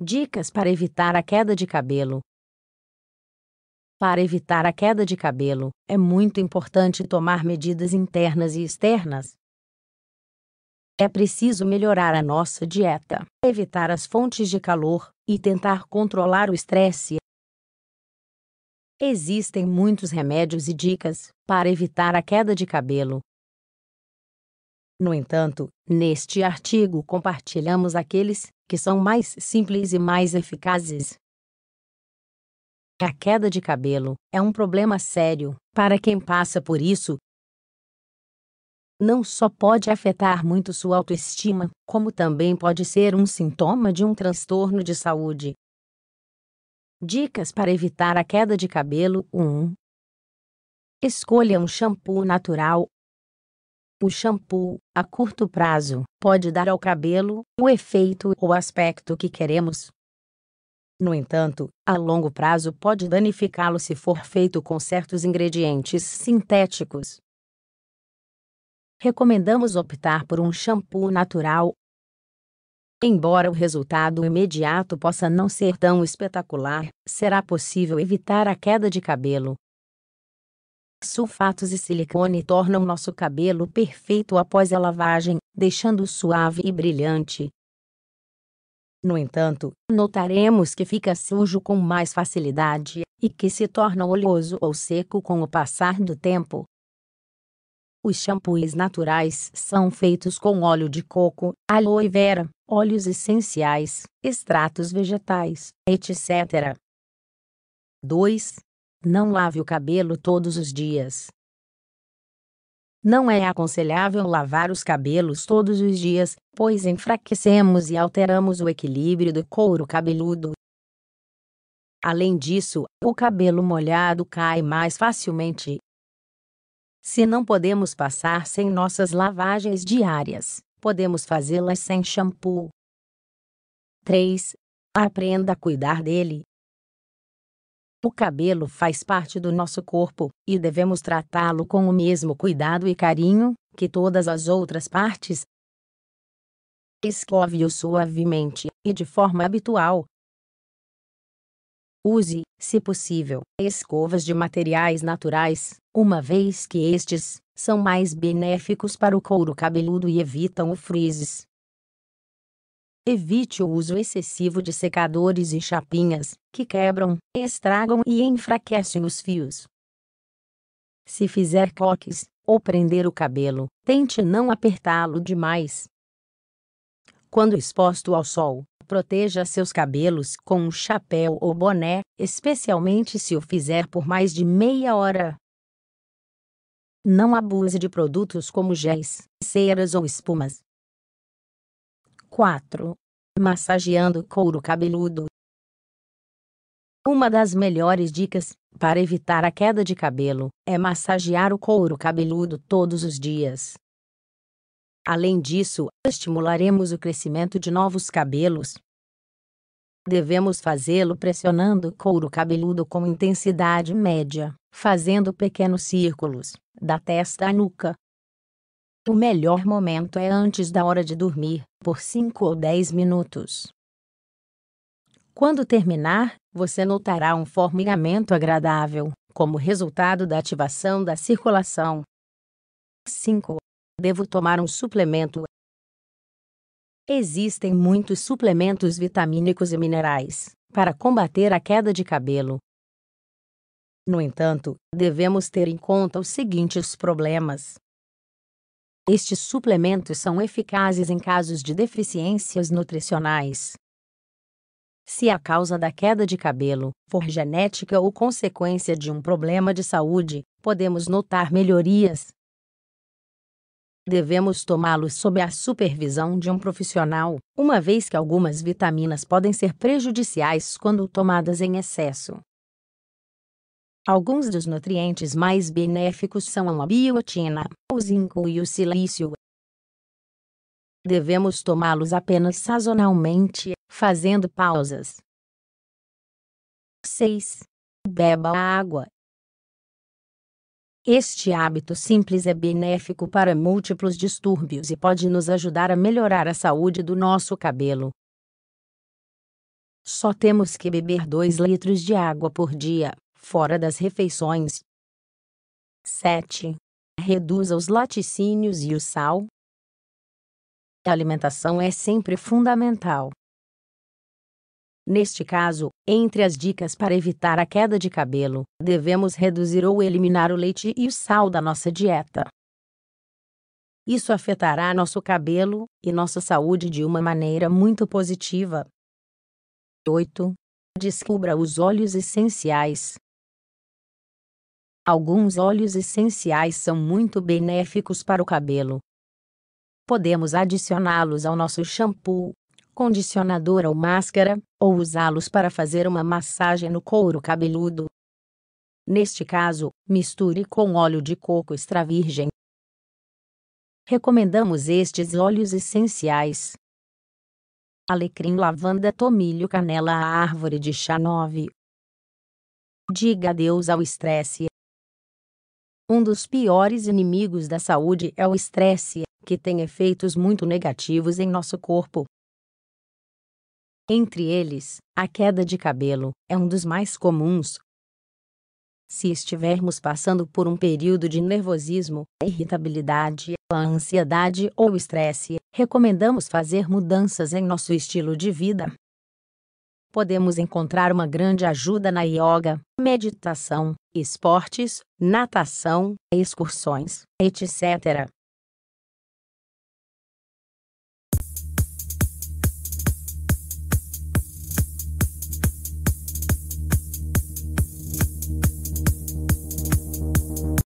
Dicas para evitar a queda de cabelo. Para evitar a queda de cabelo, é muito importante tomar medidas internas e externas. É preciso melhorar a nossa dieta, evitar as fontes de calor e tentar controlar o estresse. Existem muitos remédios e dicas para evitar a queda de cabelo, no entanto, neste artigo compartilhamos aqueles que são mais simples e mais eficazes. A queda de cabelo é um problema sério para quem passa por isso. Não só pode afetar muito sua autoestima, como também pode ser um sintoma de um transtorno de saúde. Dicas para evitar a queda de cabelo 1. Escolha um shampoo natural o shampoo, a curto prazo, pode dar ao cabelo o efeito ou aspecto que queremos. No entanto, a longo prazo pode danificá-lo se for feito com certos ingredientes sintéticos. Recomendamos optar por um shampoo natural. Embora o resultado imediato possa não ser tão espetacular, será possível evitar a queda de cabelo, Sulfatos e silicone tornam nosso cabelo perfeito após a lavagem, deixando suave e brilhante. No entanto, notaremos que fica sujo com mais facilidade e que se torna oleoso ou seco com o passar do tempo. Os shampoos naturais são feitos com óleo de coco, aloe vera, óleos essenciais, extratos vegetais, etc. 2. Não lave o cabelo todos os dias. Não é aconselhável lavar os cabelos todos os dias, pois enfraquecemos e alteramos o equilíbrio do couro cabeludo. Além disso, o cabelo molhado cai mais facilmente. Se não podemos passar sem nossas lavagens diárias, podemos fazê-las sem shampoo. 3. Aprenda a cuidar dele. O cabelo faz parte do nosso corpo, e devemos tratá-lo com o mesmo cuidado e carinho que todas as outras partes. Escove-o suavemente e de forma habitual. Use, se possível, escovas de materiais naturais, uma vez que estes são mais benéficos para o couro cabeludo e evitam o frizes. Evite o uso excessivo de secadores e chapinhas, que quebram, estragam e enfraquecem os fios. Se fizer coques ou prender o cabelo, tente não apertá-lo demais. Quando exposto ao sol, proteja seus cabelos com um chapéu ou boné, especialmente se o fizer por mais de meia hora. Não abuse de produtos como géis, ceras ou espumas, 4. Massageando couro cabeludo. Uma das melhores dicas para evitar a queda de cabelo é massagear o couro cabeludo todos os dias. Além disso, estimularemos o crescimento de novos cabelos. Devemos fazê-lo pressionando o couro cabeludo com intensidade média, fazendo pequenos círculos, da testa à nuca, o melhor momento é antes da hora de dormir, por 5 ou 10 minutos. Quando terminar, você notará um formigamento agradável, como resultado da ativação da circulação. 5. Devo tomar um suplemento. Existem muitos suplementos vitamínicos e minerais para combater a queda de cabelo. No entanto, devemos ter em conta os seguintes problemas. Estes suplementos são eficazes em casos de deficiências nutricionais. Se a causa da queda de cabelo for genética ou consequência de um problema de saúde, podemos notar melhorias. Devemos tomá-los sob a supervisão de um profissional, uma vez que algumas vitaminas podem ser prejudiciais quando tomadas em excesso. Alguns dos nutrientes mais benéficos são a biotina, o zinco e o silício. Devemos tomá-los apenas sazonalmente, fazendo pausas. 6. Beba água. Este hábito simples é benéfico para múltiplos distúrbios e pode nos ajudar a melhorar a saúde do nosso cabelo. Só temos que beber 2 litros de água por dia, fora das refeições. 7. Reduza os laticínios e o sal. A alimentação é sempre fundamental. Neste caso, entre as dicas para evitar a queda de cabelo, devemos reduzir ou eliminar o leite e o sal da nossa dieta. Isso afetará nosso cabelo e nossa saúde de uma maneira muito positiva. 8. Descubra os óleos essenciais. Alguns óleos essenciais são muito benéficos para o cabelo. Podemos adicioná-los ao nosso shampoo, condicionador ou máscara, ou usá-los para fazer uma massagem no couro cabeludo. Neste caso, misture com óleo de coco extra virgem. Recomendamos estes óleos essenciais: alecrim, lavanda, tomilho, canela, a árvore de chá 9. Diga adeus ao estresse. Um dos piores inimigos da saúde é o estresse, que tem efeitos muito negativos em nosso corpo. Entre eles, a queda de cabelo é um dos mais comuns. Se estivermos passando por um período de nervosismo, irritabilidade, ansiedade ou estresse, recomendamos fazer mudanças em nosso estilo de vida podemos encontrar uma grande ajuda na yoga, meditação, esportes, natação, excursões, etc.